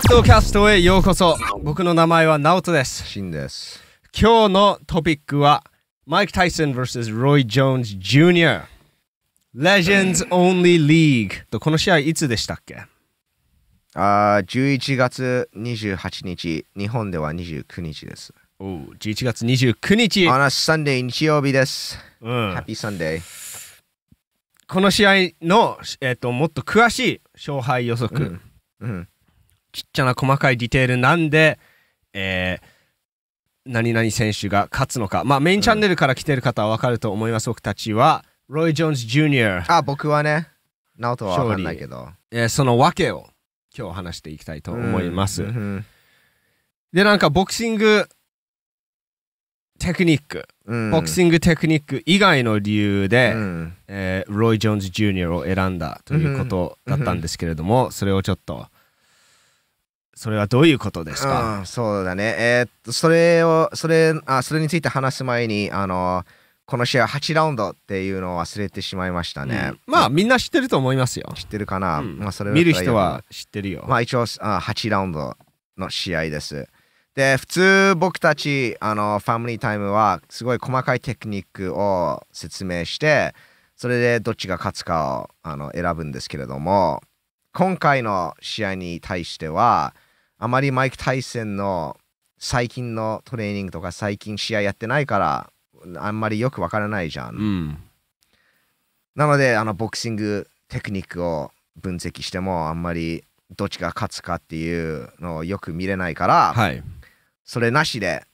格闘キャストへようこそ僕の名前はナオトですシンです今日のトピックはマイク・タイソン vs ロイ・ジョーンズ・ジュニア Legends リー・ l y l とこの試合いつでしたっけあ11月28日日本では29日ですおお11月29日あのサンデー日曜日です、うん、ハッピーサンデーこの試合の、えーと、ともっと詳しい勝敗予測、うんうん、ちっちゃな細かいディテールなんで、えー、何々選手が勝つのか、まあ、メインチャンネルから来てる方は分かると思います、うん、僕たちはロイ・ジョーンズ・ジュニアあ僕はね直人は分かんないけど、えー、その訳を今日話していきたいと思います、うんでなんかボクシングテクニック、ボクシングテクニック以外の理由で、えー、ロイ・ジョーンズ・ジュニアを選んだということだったんですけれども、それをちょっとそれはどういうことですか、うん、そうだね。えー、っと、それを、それ、あ、それについて話す前に、あの、この試合8ラウンドっていうのを忘れてしまいましたね。うん、まあ、みんな知ってると思いますよ。知ってるかな、うん、まあ、それ見る人は知ってるよ。まあ、一応あ8ラウンドの試合です。で、普通僕たち、あの、ファミリータイムは、すごい細かいテクニックを説明して、それでどっちが勝つかをあの選ぶんですけれども、今回の試合に対しては、あまりマイク・タイセンの最近のトレーニングとか最近試合やってないからあんまりよくわからないじゃん、うん、なのであのボクシングテクニックを分析してもあんまりどっちが勝つかっていうのをよく見れないから、はい、それなしで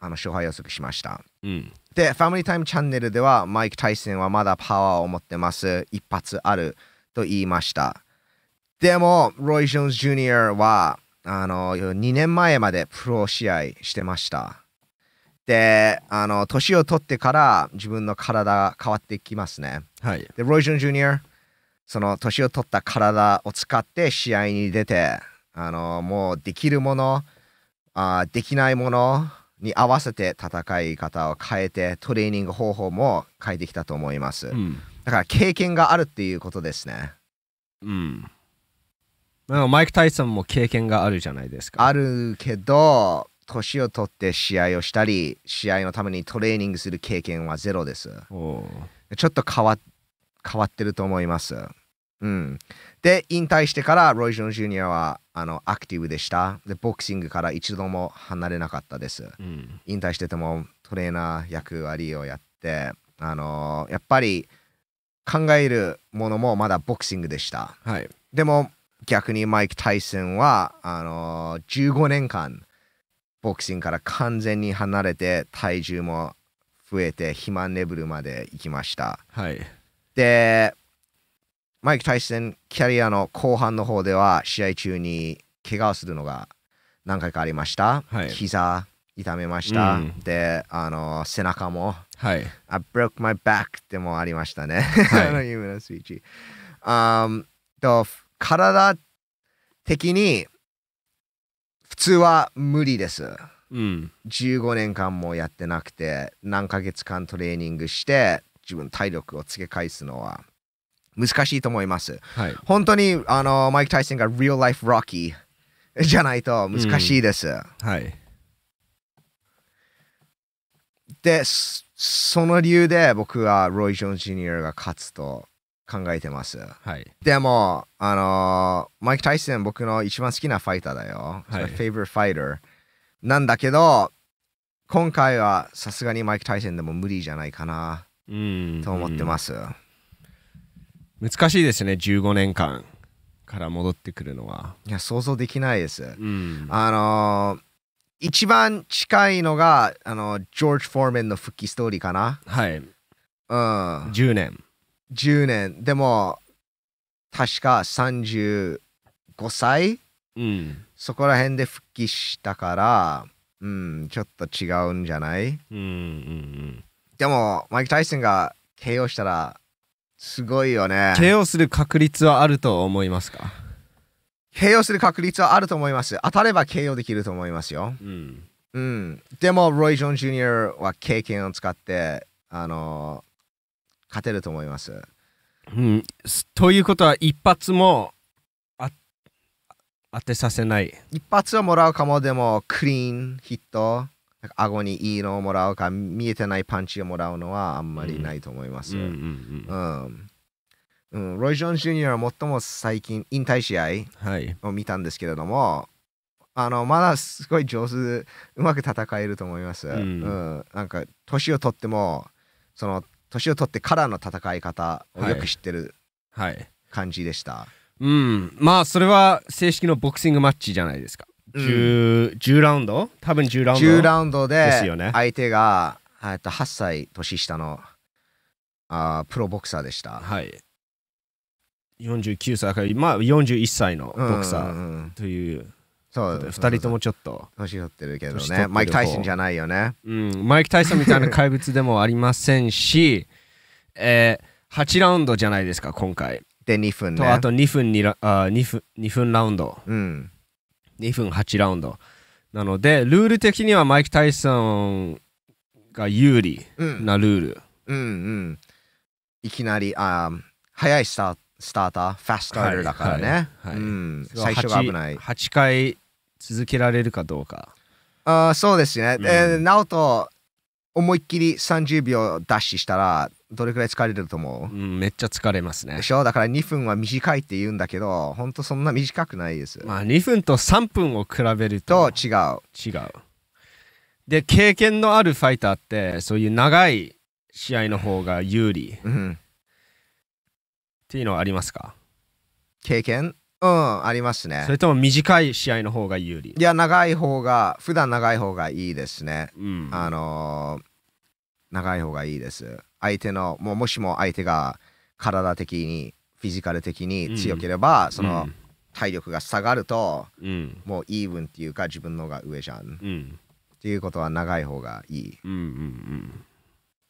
あの勝敗予測しました、うん、でファミリータイムチャンネルではマイク・タイセンはまだパワーを持ってます一発あると言いましたでもロイ・ジョーンズ・ジュニアはあの、2年前までプロ試合してました。で、あの、年を取ってから自分の体変わってきますね。はい。で、ロイ・ジョン・ジュニア、その年を取った体を使って試合に出て、あの、もうできるもの、あできないものに合わせて戦い方を変えて、トレーニング方法も変えてきたと思います。うん、だから経験があるっていうことですね。うん。マイク・タイソンも経験があるじゃないですか。あるけど、年を取って試合をしたり、試合のためにトレーニングする経験はゼロです。ちょっと変わ変わってると思います。うん、で、引退してからロイ・ジョン・ジュニアはあのアクティブでした。で、ボクシングから一度も離れなかったです。うん、引退しててもトレーナー役割をやって、あのー、やっぱり考えるものもまだボクシングでした。はい、でも逆にマイク・タイソンはあのー、15年間ボクシングから完全に離れて体重も増えて肥満レベルまで行きました、はい、でマイク・タイソンキャリアの後半の方では試合中に怪我をするのが何回かありました、はい、膝痛めました、うん、であの背中も「はい、I broke my back」でもありましたね、はい、あの有名なスイッチ。Um, 体的に普通は無理です。うん、15年間もやってなくて何ヶ月間トレーニングして自分体力をつけ返すのは難しいと思います。はい、本当にあのマイク・タイソンが Real Life Rocky じゃないと難しいです。うん、はい、でその理由で僕はロイ・ジョン・ジュニアが勝つと考えてます。はい、でも、あのー、マイク・タイソン僕の一番好きなファイターだよ。はい、フェイブルファイター。なんだけど、今回はさすがにマイク・タイソンでも無理じゃないかなと思ってます。難しいですね、15年間から戻ってくるのは。いや、想像できないです。あのー一番近いのがあのジョージ・フォーメンの復帰ストーリーかなはい、うん、10年10年でも確か35歳、うん、そこら辺で復帰したから、うん、ちょっと違うんじゃない、うんうんうん、でもマイク・タイソンが KO したらすごいよね KO する確率はあると思いますか KO する確率はあると思います当たれば KO できると思いますよ、うん、うん、でもロイ・ジョン・ジュニアは経験を使ってあのー勝てると思います。うん、ということは一発も当てさせない。一発をもらうかもでもクリーンヒット顎にいいのをもらうか見えてないパンチをもらうのはあんまりないと思います。うん、うんロイ・ジョン・ジュニアは最も最近引退試合を見たんですけれども、はい、あのまだすごい上手うまく戦えると思います、うん、うん、なんか年を取ってもその年を取ってからの戦い方をよく知ってる感じでした、はいはい、うんまあそれは正式のボクシングマッチじゃないですか、うん、10, 10ラウンド多分10ラウンド10ラウンドで相手が、と8歳年下のあプロボクサーでしたはい49歳から、まあ、41歳のボクサーというそう2人ともちょっと年取ってるけどねマイク・タイソンじゃないよねうんマイク・タイソンみたいな怪物でもありませんし えー、8ラウンドじゃないですか今回で2分ねとあと2分 ,2 あ 2, 分2分ラウンド、うん、2分8ラウンドなのでルール的にはマイク・タイソンが有利なルール、うん、うんうんいきなりあ早いスタートスターター、ファストスターターだからね。はいはいうん、最初が危ない8。8回続けられるかどうか。あそうですね。うん、えー、なおと思いっきり30秒ダッシュしたらどれくらい疲れると思う、うん、めっちゃ疲れますねでしょだから2分は短いって言うんだけどほんとそんな短くないですまあ2分と3分を比べると違う違うで経験のあるファイターってそういう長い試合の方が有利、うん、っていうのはありますか経験うんありますねそれとも短い試合の方が有利いや長い方が普段長い方がいいですね、うん、あのー、長い方がいいです相手のもうもしも相手が体的にフィジカル的に強ければ、うん、その、うん体力が下がると、うん、もうイーブンっていうか自分のが上じゃん、うん、っていうことは長い方がいい、うんうんうん、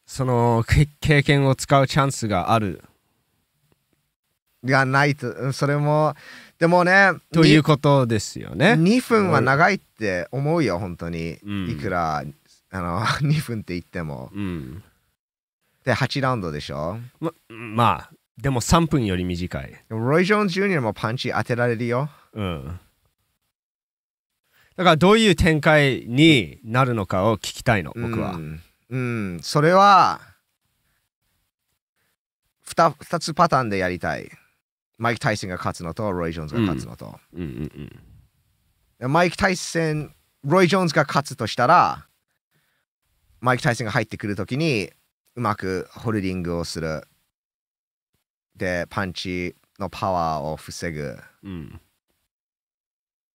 その経験を使うチャンスがあるがないとそれもでもねということですよね2分は長いって思うよ本当に、うん、いくらあの2分 って言っても、うん、で8ラウンドでしょままあでも3分より短いロイ・ジョーンズ・ジュニアもパンチ当てられるようんだからどういう展開になるのかを聞きたいの僕は、うん、うん、それは 2, 2つパターンでやりたいマイク・タイソンが勝つのとロイ・ジョーンズが勝つのと、うんうんうん、マイク・タイソンロイ・ジョーンズが勝つとしたらマイク・タイソンが入ってくるときにうまくホールディングをするでパンチのパワーを防ぐ、うん、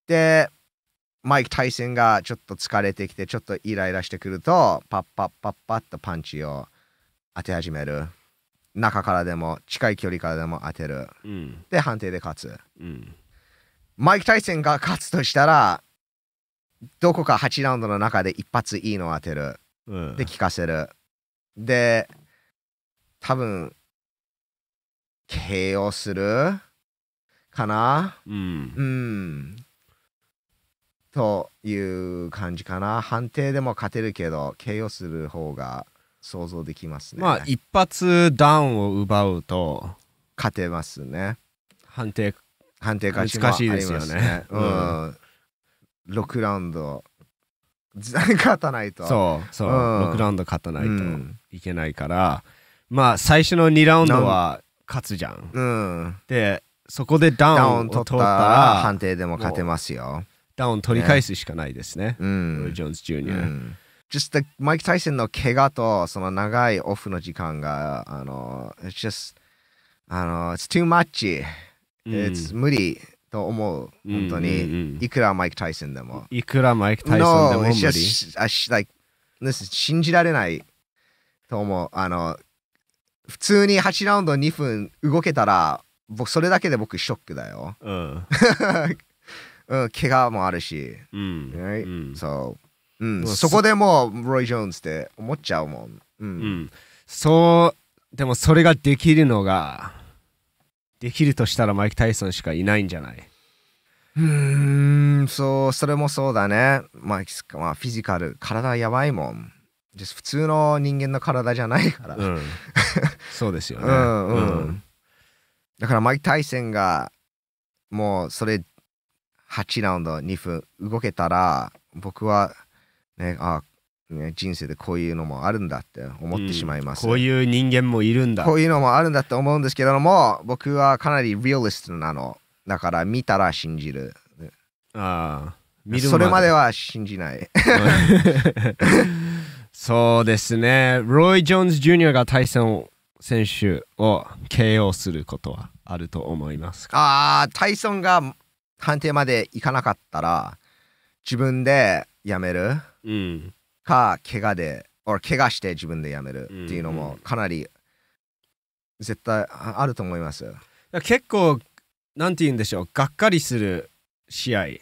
でマイク・タイソンがちょっと疲れてきてちょっとイライラしてくるとパッパッパッパッとパンチを当て始める中からでも近い距離からでも当てる、うん、で判定で勝つ、うん、マイク・タイセンが勝つとしたらどこか8ラウンドの中で一発いいのを当てる、うん、で聞かせるで多分 KO するかなうん、うん、という感じかな判定でも勝てるけど KO する方が想像できますねまあ一発ダウンを奪うと勝てますね判定判定勝ちもありすよね、うん、6ラウンド勝たないとそうそう、6ラウンド勝たないといけないから、まあ最初の2ラウンドは勝つじゃん、うん、でそこでダウンを取ったら判定でも勝てますよダウン取り返すしかないですね、うん、ジョーンズ・ジュニア、うん just the Mike Tyson の怪我とその長いオフの時間が、あの、it's just, あの、it's too much. It's、うん、無理と思う、本当に、うんうんうん、いくらマイク・タイソンでも。いくらマイク・タイソンでも無理。No, just, like, this, 信じられないと思う。あの、普通に8ラウンド2分動けたら、僕、それだけで僕、ショックだよ。うん。うん、怪我もあるし。うん。Right? うん、so, うん、そこでもうロイ・ジョーンズって思っちゃうもん、うん、うん、そうでもそれができるのができるとしたらマイク・タイソンしかいないんじゃないうーんそうそれもそうだね、マイク、まあフィジカル体やばいもん普通の人間の体じゃないから、うん、そうですよねうん、うん、うん、だからマイク・タイソンがもうそれ8ラウンド2分動けたら僕はね、あね、人生でこういうのもあるんだって思ってしまいます、うん、こういう人間もいるんだこういうのもあるんだって思うんですけれども僕はかなりリアリストなのだから見たら信じるああ見るそれまでは信じないそうですねロイ・ジョーンズ・ジュニアが対戦を選手を KO することはあると思いますかあタイソンが判定までいかなかったら自分でやめるうん、か怪我で俺怪我して自分でやめるっていうのもかなり絶対あると思います結構なんて言うんでしょうがっかりする試合に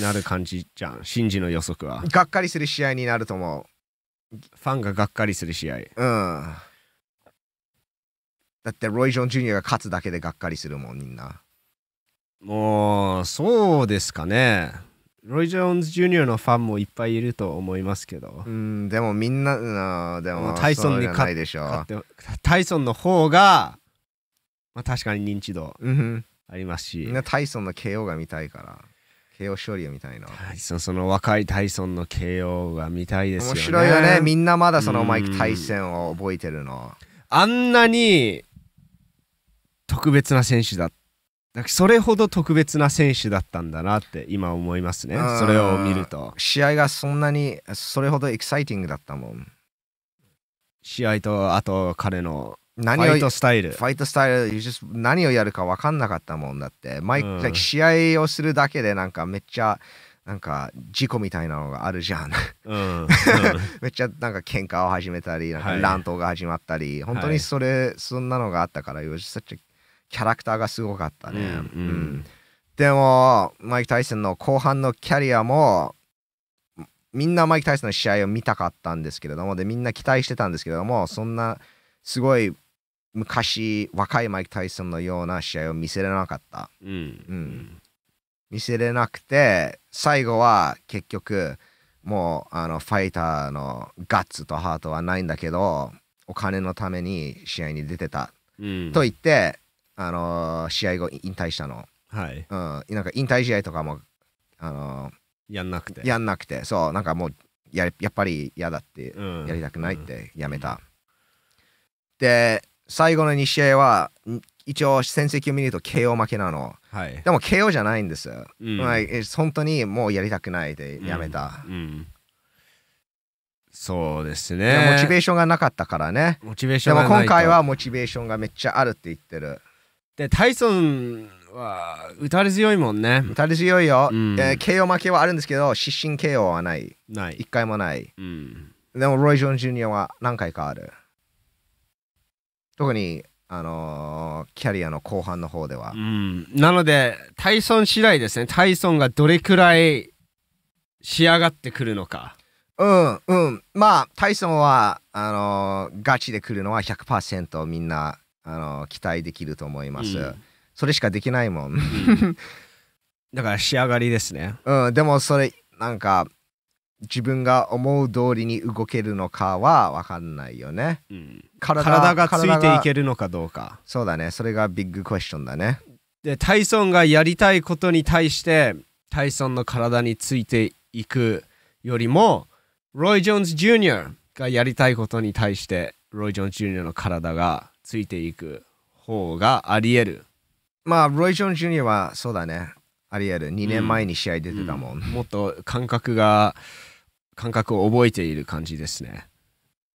なる感じじゃん、うん、シンジの予測はがっかりする試合になると思うファンががっかりする試合うんだってロイ・ジョン・ジュニアが勝つだけでがっかりするもんみんなもうそうですかねロイ・ジョーンズ・ジュニアのファンもいっぱいいると思いますけど。うん、でもみんな、なでもタイソンに勝ってタイソンの方が、まあ、確かに認知度ありますし。みんなタイソンの KO が見たいから。KO 勝利を見たいな。タイソン、その若いタイソンの KO が見たいですよね。面白いよね。みんなまだそのマイク・タイソンを覚えてるの。あんなに特別な選手だっなんかそれほど特別な選手だったんだなって今思いますねそれを見ると試合がそんなにそれほどエキサイティングだったもん試合とあと彼のファイトスタイルファイトスタイル何をやるか分かんなかったもんだって毎、うん、試合をするだけでなんかめっちゃなんか事故みたいなのがあるじゃん、うん、うん、めっちゃなんか喧嘩を始めたりなんか乱闘が始まったり、はい、本当にそれ、はい、そんなのがあったから such a キャラクターがすごかったね、うん、うん、でもマイク・タイソンの後半のキャリアもみんなマイク・タイソンの試合を見たかったんですけれどもでみんな期待してたんですけれどもそんなすごい昔若いマイク・タイソンのような試合を見せれなかった、うん、うん、見せれなくて最後は結局もうあのファイターのガッツとハートはないんだけどお金のために試合に出てた、うん、と言ってあのー、試合後引退したの、はいうん、なんか引退試合とかも、あのー、やんなくてやんなくてそうなんかもうややっぱり嫌だって、うん、やりたくないってやめた、うん、で最後の2試合は一応戦績を見ると KO 負けなの、はい、でも KO じゃないんです、うん、まあ、本当にもうやりたくないでやめた、うん、うん、そうですねモチベーションがなかったからねモチベーションでも今回はモチベーションがめっちゃあるって言ってるでタイソンは打たれ強いもんね打たれ強いよ、うん、えー、KO 負けはあるんですけど失神 KO はないない1回もない、うん、でもロイ・ジョン・ジュニアは何回かある特にあのー、キャリアの後半の方では、うん、なのでタイソン次第ですねタイソンがどれくらい仕上がってくるのかうんうんまあタイソンはあのー、ガチで来るのは100%みんなあの期待できると思います、うん、それしかできないもん、うん、だから仕上がりですねうんでもそれなんか自分が思う通りに動けるのかは分かんないよね、うん、体がついていけるのかどうかそうだねそれがビッグクエスチョンだねでタイソンがやりたいことに対してタイソンの体についていくよりもロイ・ジョーンズ・ジュニアがやりたいことに対してロイ・ジョーンズ・ジュニアの体がついていく方があり得る。まあ、ロイ・ジョン・ジュニアはそうだね、あり得る。2年前に試合出てたもん。うん、もっと感覚が、感覚を覚えている感じですね。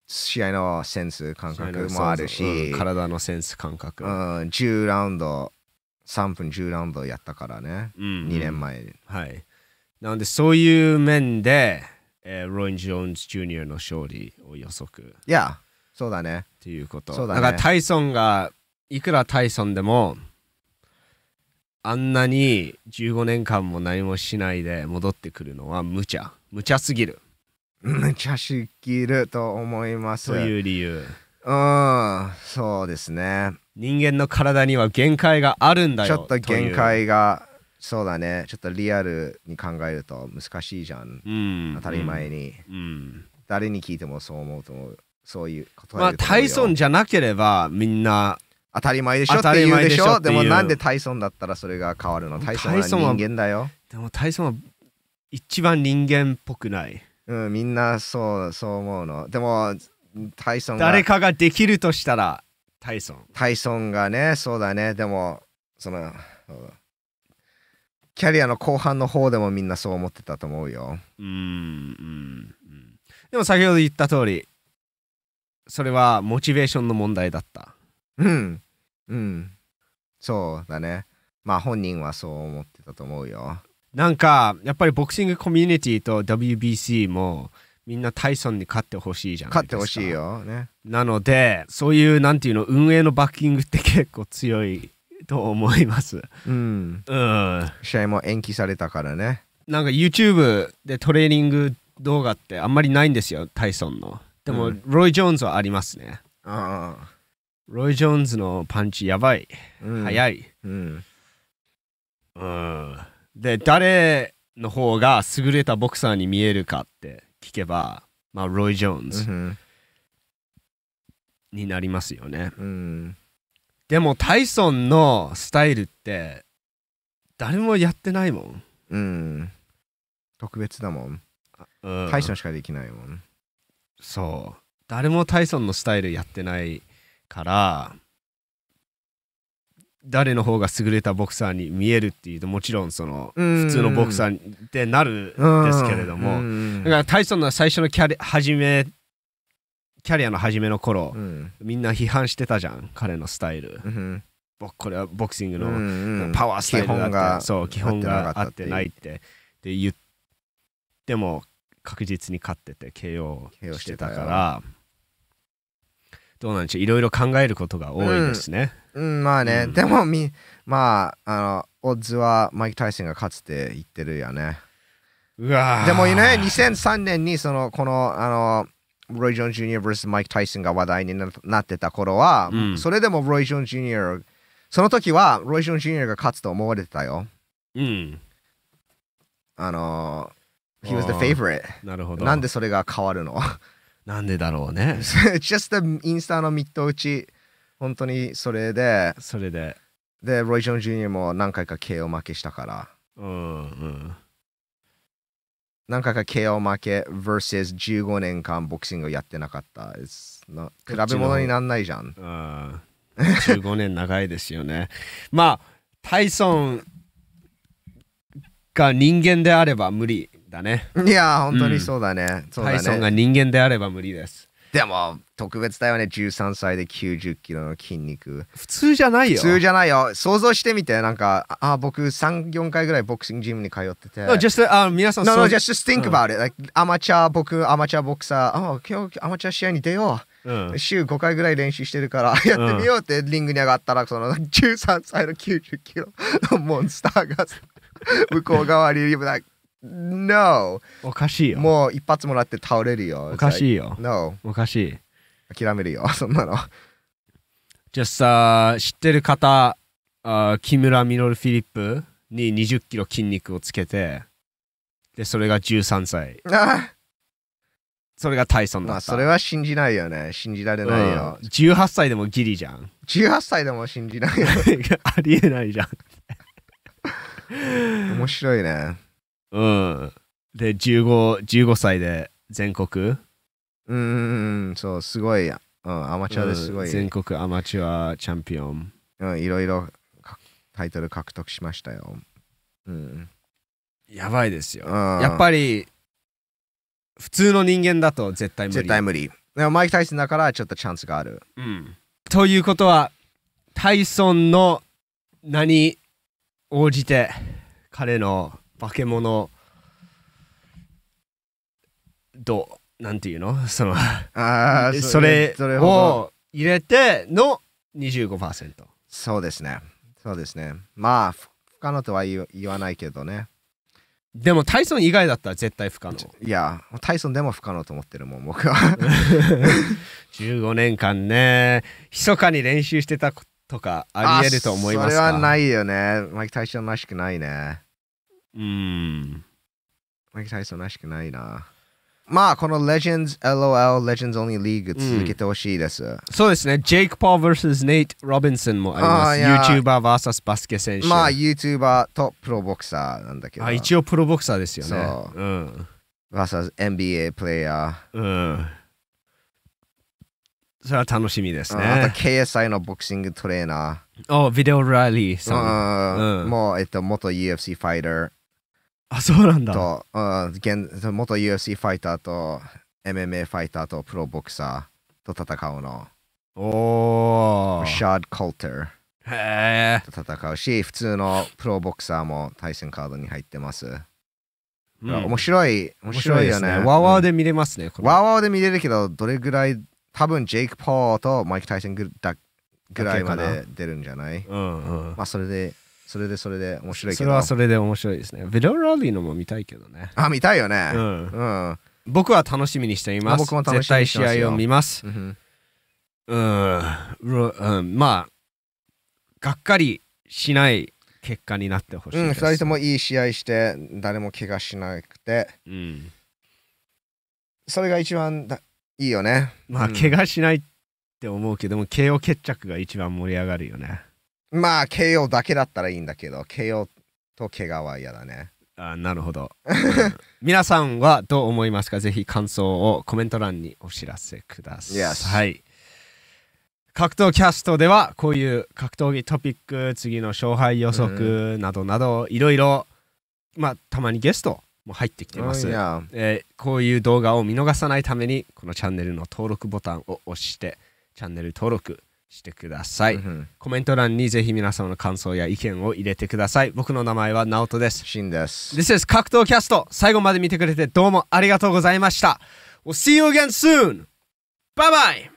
試合のセンス、感覚もあるし、うん、体のセンス、感覚。うん、10ラウンド、3分10ラウンドやったからね、うんうん、2年前。はい。なので、そういう面で、えー、ロイ・ジョーンズ・ジュニアの勝利を予測。いや、そうだねっていうことそうだ,、ね、だからタイソンがいくらタイソンでもあんなに15年間も何もしないで戻ってくるのは無茶無茶すぎる無茶すぎると思いますという理由うんそうですね人間の体には限界があるんだよちょっと限界がそうだねちょっとリアルに考えると難しいじゃん、うん、当たり前に、うん、誰に聞いてもそう思うと思うそういうことまあタイソンじゃなければみんな当たり前でしょって言うでしょでもなんでタイソンだったらそれが変わるのタイソンは人間だよでもタイソンは一番人間っぽくないうんみんなそうそう思うのでもタイソン誰かができるとしたらタイソンタイソンがねそうだねでもそのキャリアの後半の方でもみんなそう思ってたと思うようんうんでも先ほど言った通りそれはモチベーションの問題だったうんうんそうだねまあ本人はそう思ってたと思うよなんかやっぱりボクシングコミュニティと WBC もみんなタイソンに勝ってほしいじゃないですか勝ってほしいよねなのでそういうなんていうの運営のバッキングって結構強いと思いますうん、うん、試合も延期されたからねなんか YouTube でトレーニング動画ってあんまりないんですよタイソンのでも、うん、ロイ・ジョーンズはありますね。ああ。ロイ・ジョーンズのパンチやばい。うん、早い、うん。で、誰の方が優れたボクサーに見えるかって聞けば、まあ、ロイ・ジョーンズになりますよね。うん、でも、タイソンのスタイルって、誰もやってないもん。うん。特別だもん。ん、タイソンしかできないもん。そう誰もタイソンのスタイルやってないから誰の方が優れたボクサーに見えるっていうともちろんその普通のボクサーってなるんですけれどもだからタイソンの最初のキャリ始めキャリアの初めの頃、うん、みんな批判してたじゃん彼のスタイル、うん、僕これはボクシングのパワースタイルだって、そう基本があってないってって言っても確実に勝ってて KO してたからどうなんでしょういろいろ考えることが多いですね、うん、うん、まあね、うん、でもみまああのオッズはマイク・タイソンが勝つって言ってるよねうわでもね2003年にそのこのあのロイ・ジョン・ジュニア vs マイク・タイソンが話題になってた頃は、うん、それでもロイ・ジョン・ジュニアその時はロイ・ジョン・ジュニアが勝つと思われてたようんあの He was the favorite. なるほど。なんでそれが変わるの なんでだろうね。Just the インスタのミット打ち、本当にそれで。それで。で、ロイ・ジョン・ジュニアも何回か KO 負けしたから。うんうん。何回か KO 負け vs15 e r u s 年間ボクシングをやってなかった。比べ物になんないじゃん。あ15年長いですよね。まあ、タイソンが人間であれば無理。だねいや本当にそうだね、うん、そうだねタイソンが人間であれば無理ですでも特別だよね13歳で9 0キロの筋肉普通じゃないよ普通じゃないよ想像してみてなんかあ僕34回ぐらいボクシングジムに通ってて no, just,、uh, 皆さん No, no, just think about it、like, アマチュア僕アマチュアボクサー、oh, 今日アマチュア試合に出よううん、週5回ぐらい練習してるからやってみようってリングに上がったらその13歳の90キロのモンスターが向こう側にいる No! おかしいよ。もう一発もらって倒れるよ。おかしいよ。No! おかしい。諦めるよ、そんなの。じゃあさ、知ってる方、あ木村稔フィリップに20キロ筋肉をつけて、で、それが13歳。それがタイソンだった。まあ、それは信じないよね。信じられないよ。うん、18歳でもギリじゃん。18歳でも信じないよ。ありえないじゃん。面白いね。うん。で、15、15歳で全国うん、そう、すごい、うん、アマチュアですごい、うん、全国アマチュアチャンピオン。うん、いろいろタイトル獲得しましたよ。うん。やばいですよ。うん、やっぱり、普通の人間だと絶対無理。絶対無理。でもマイク・タイソンだからちょっとチャンスがある。うん。ということは、タイソンの何応じて、彼の化け物どなんていうのそのあそれそれを入れての25%そうですねそうですねまあ不可能とは言わないけどねでもタイソン以外だったら絶対不可能いやタイソンでも不可能と思ってるもん僕は15 年間ね密かに練習してたとかありえると思いますかそれはないよねマイク・タイソンらしくないねうん。マイク・タイソンらしくないな。まあ、この Legends LOL Legends Only League 続けてほしいです、うん、そうですね。ジェイク・パー vs. ネイト・ロビンソンもあります。YouTuberVS バスケ選手。まあ、YouTuber とプロボクサーなんだけど。あ、一応プロボクサーですよね。そう。うん。VS NBA プレイヤー。うん。それは楽しみですね。あと KSI のボクシングトレーナー。お、ビデオライリーさん。うん。もう、えっと、元 UFC ファイター。あそうなんだと、うん、元 UFC ファイターと MMA ファイターとプロボクサーと戦うのおおシャード・コルターへえ。戦うし、普通のプロボクサーも対戦カードに入ってます。うん、面白い、面白いよね。ねワワで見れますね、うん、ワワで見れるけど、どれぐらい、多分ジェイク・ポーとマイク・タイソンぐらいまで出るんじゃない、うんうん、まあ、それでそれでそれで面白いけどそれはそれで面白いですねビルラリーのも見たいけどねあ見たいよねうん、うん、僕は楽しみにしています僕も楽しみにしてます絶対試合を見ます、うん、うん、うん、まあがっかりしない結果になってほしい、ね、うん、2人ともいい試合して誰も怪我しなくて、うん、それが一番だいいよねまあ、うん、怪我しないって思うけども KO 決着が一番盛り上がるよねまあ、KO だけだったらいいんだけど、KO と怪我は嫌だね。あなるほど、皆さんはどう思いますかぜひ感想をコメント欄にお知らせください。Yes. はい。格闘キャストではこういう格闘技トピック、次の勝敗予測などなどいろいろ、まあ、たまにゲストも入ってきてます、oh, えー、こういう動画を見逃さないためにこのチャンネルの登録ボタンを押してチャンネル登録してください、うん、コメント欄にぜひ皆様の感想や意見を入れてください僕の名前は直人ですシンです This is 格闘キャスト最後まで見てくれてどうもありがとうございました We'll see you again soon! Bye bye!